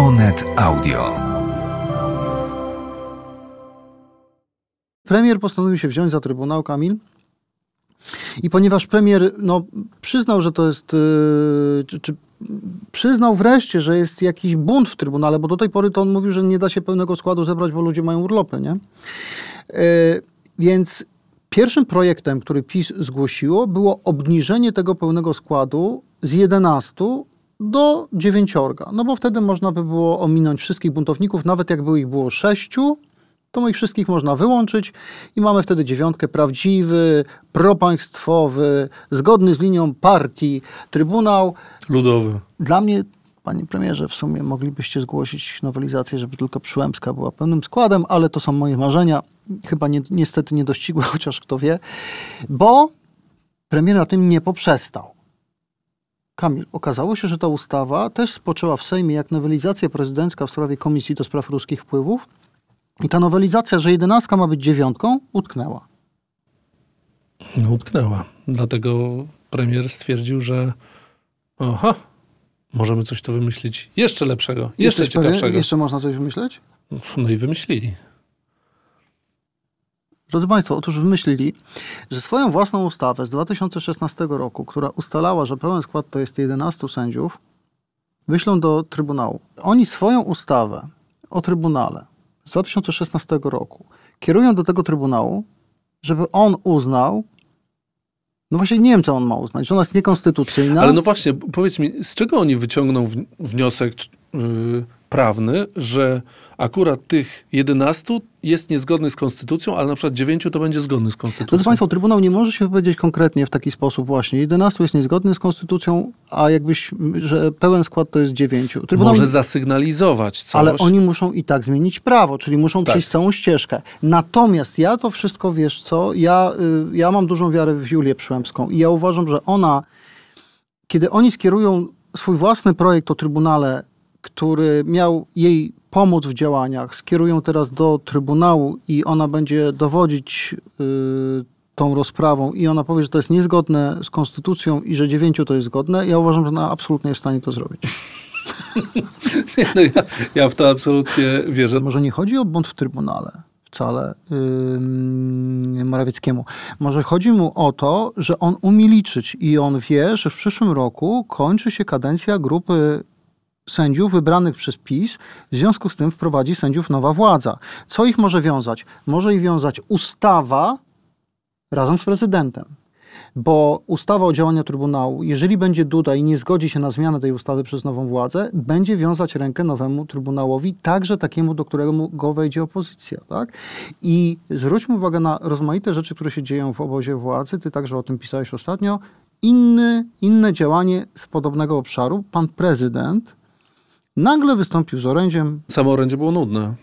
Onet Audio. Premier postanowił się wziąć za Trybunał, Kamil. I ponieważ premier no, przyznał, że to jest, yy, czy, czy przyznał wreszcie, że jest jakiś bunt w Trybunale, bo do tej pory to on mówił, że nie da się pełnego składu zebrać, bo ludzie mają urlopy, nie? Yy, więc pierwszym projektem, który PiS zgłosiło, było obniżenie tego pełnego składu z 11 do dziewięciorga, no bo wtedy można by było ominąć wszystkich buntowników, nawet jakby ich było sześciu, to ich wszystkich można wyłączyć i mamy wtedy dziewiątkę prawdziwy, propaństwowy, zgodny z linią partii, Trybunał. Ludowy. Dla mnie, panie premierze, w sumie moglibyście zgłosić nowelizację, żeby tylko Przyłębska była pełnym składem, ale to są moje marzenia. Chyba niestety nie dościgłe, chociaż kto wie, bo premier na tym nie poprzestał. Kamil, okazało się, że ta ustawa też spoczęła w Sejmie jak nowelizacja prezydencka w sprawie Komisji do Spraw Ruskich Wpływów i ta nowelizacja, że jedenastka ma być dziewiątką, utknęła. Utknęła. Dlatego premier stwierdził, że oha, możemy coś tu wymyślić jeszcze lepszego, jeszcze Jesteś ciekawszego. Pewien? Jeszcze można coś wymyśleć? No i wymyślili. Drodzy Państwo, otóż wymyślili, że swoją własną ustawę z 2016 roku, która ustalała, że pełen skład to jest 11 sędziów, wyślą do Trybunału. Oni swoją ustawę o Trybunale z 2016 roku kierują do tego Trybunału, żeby on uznał, no właśnie nie wiem, co on ma uznać, że ona jest niekonstytucyjna. Ale no właśnie, powiedz mi, z czego oni wyciągną wniosek, yy, prawny, że akurat tych 11 jest niezgodny z konstytucją, ale na przykład 9 to będzie zgodny z konstytucją. Drodzy Państwo, Trybunał nie może się wypowiedzieć konkretnie w taki sposób właśnie. 11 jest niezgodny z konstytucją, a jakbyś, że pełen skład to jest 9. Trybunał może zasygnalizować coś. Ale oni muszą i tak zmienić prawo, czyli muszą tak. przejść całą ścieżkę. Natomiast ja to wszystko, wiesz co, ja, y, ja mam dużą wiarę w Julię Przyłębską i ja uważam, że ona, kiedy oni skierują swój własny projekt o Trybunale który miał jej pomóc w działaniach, skierują teraz do Trybunału i ona będzie dowodzić y, tą rozprawą i ona powie, że to jest niezgodne z konstytucją i że dziewięciu to jest zgodne, ja uważam, że ona absolutnie jest w stanie to zrobić. no ja, ja, w to absolutnie wierzę. Może nie chodzi o błąd w Trybunale wcale yy, Morawieckiemu. Może chodzi mu o to, że on umie liczyć i on wie, że w przyszłym roku kończy się kadencja grupy sędziów wybranych przez PiS, w związku z tym wprowadzi sędziów nowa władza. Co ich może wiązać? Może ich wiązać ustawa razem z prezydentem. Bo ustawa o działaniu Trybunału, jeżeli będzie Duda i nie zgodzi się na zmianę tej ustawy przez nową władzę, będzie wiązać rękę nowemu Trybunałowi, także takiemu, do którego go wejdzie opozycja. Tak? I zwróćmy uwagę na rozmaite rzeczy, które się dzieją w obozie władzy. Ty także o tym pisałeś ostatnio. Inny, inne działanie z podobnego obszaru. Pan prezydent Nagle wystąpił z orędziem. Samo orędzie było nudne.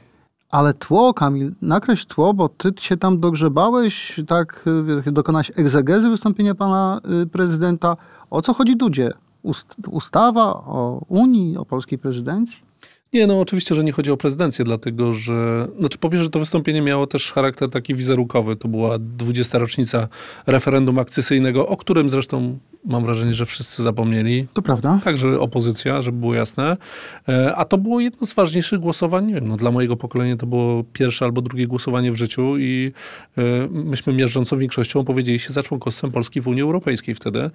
Ale tło, Kamil, nakreśl tło, bo ty się tam dogrzebałeś, tak y, dokonałeś egzegezy wystąpienia pana y, prezydenta. O co chodzi Dudzie? ustawa o Unii, o polskiej prezydencji? Nie, no oczywiście, że nie chodzi o prezydencję, dlatego że, znaczy po pierwsze to wystąpienie miało też charakter taki wizerunkowy. To była 20. rocznica referendum akcesyjnego, o którym zresztą mam wrażenie, że wszyscy zapomnieli. To prawda. Także opozycja, żeby było jasne. E, a to było jedno z ważniejszych głosowań, nie wiem, no dla mojego pokolenia to było pierwsze albo drugie głosowanie w życiu i e, myśmy mierzącą większością opowiedzieli się za członkostwem Polski w Unii Europejskiej wtedy. E,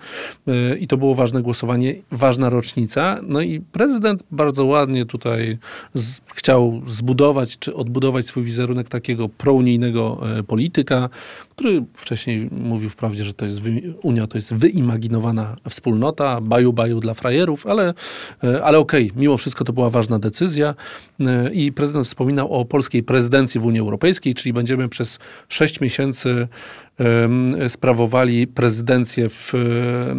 I to było ważne głosowanie, ważna rocznica. No i prezydent bardzo ładnie tutaj z, chciał zbudować czy odbudować swój wizerunek takiego prounijnego polityka, który wcześniej mówił wprawdzie, że to jest Unia to jest wyimaginowana wspólnota, baju baju dla frajerów, ale, e, ale okej, okay, mimo wszystko to była ważna decyzja e, i prezydent wspominał o polskiej prezydencji w Unii Europejskiej, czyli będziemy przez sześć miesięcy sprawowali prezydencję w, e,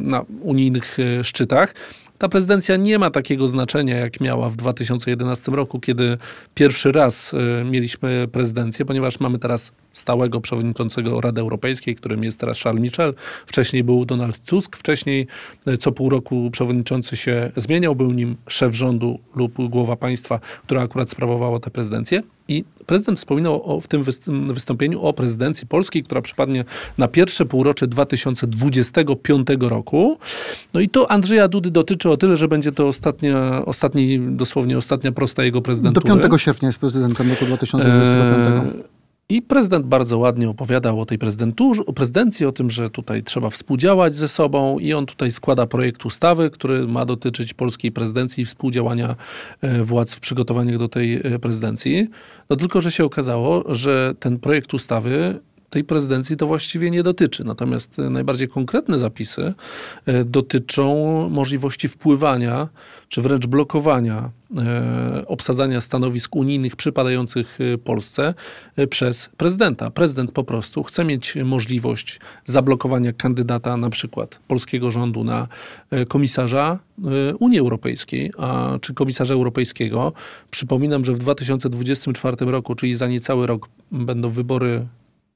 na unijnych szczytach. Ta prezydencja nie ma takiego znaczenia, jak miała w 2011 roku, kiedy pierwszy raz e, mieliśmy prezydencję, ponieważ mamy teraz stałego przewodniczącego Rady Europejskiej, którym jest teraz Charles Michel. Wcześniej był Donald Tusk, wcześniej e, co pół roku przewodniczący się zmieniał, był nim szef rządu lub głowa państwa, która akurat sprawowała tę prezydencję. I prezydent wspominał o, w tym wystąpieniu o prezydencji polskiej, która przypadnie na pierwsze półrocze 2025 roku. No i to Andrzeja Dudy dotyczy o tyle, że będzie to ostatnia, ostatni, dosłownie ostatnia prosta jego prezydentura. Do 5 sierpnia jest prezydentem roku 2025. roku. I prezydent bardzo ładnie opowiadał o tej prezydenturze, o prezydencji, o tym, że tutaj trzeba współdziałać ze sobą i on tutaj składa projekt ustawy, który ma dotyczyć polskiej prezydencji i współdziałania e, władz w przygotowaniach do tej e, prezydencji. No tylko, że się okazało, że ten projekt ustawy tej prezydencji to właściwie nie dotyczy. Natomiast e, najbardziej konkretne zapisy e, dotyczą możliwości wpływania czy wręcz blokowania e, obsadzania stanowisk unijnych przypadających Polsce przez prezydenta. Prezydent po prostu chce mieć możliwość zablokowania kandydata na przykład polskiego rządu na komisarza Unii Europejskiej a, czy komisarza europejskiego. Przypominam, że w 2024 roku, czyli za niecały rok, będą wybory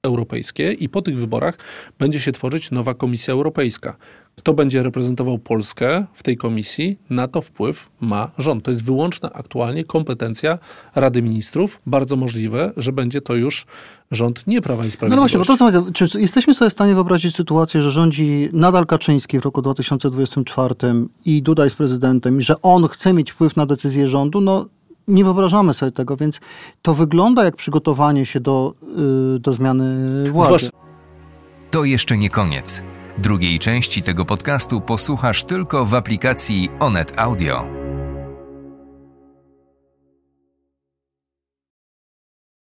europejskie i po tych wyborach będzie się tworzyć nowa Komisja Europejska. Kto będzie reprezentował Polskę w tej komisji, na to wpływ ma rząd. To jest wyłączna aktualnie kompetencja Rady Ministrów. Bardzo możliwe, że będzie to już rząd nie Prawa i Sprawiedliwości. No właśnie, bo to, czy jesteśmy sobie w stanie wyobrazić sytuację, że rządzi nadal Kaczyński w roku 2024 i Duda jest prezydentem i że on chce mieć wpływ na decyzję rządu? No nie wyobrażamy sobie tego, więc to wygląda jak przygotowanie się do, y, do zmiany władzy. To jeszcze nie koniec. Drugiej części tego podcastu posłuchasz tylko w aplikacji Onet Audio.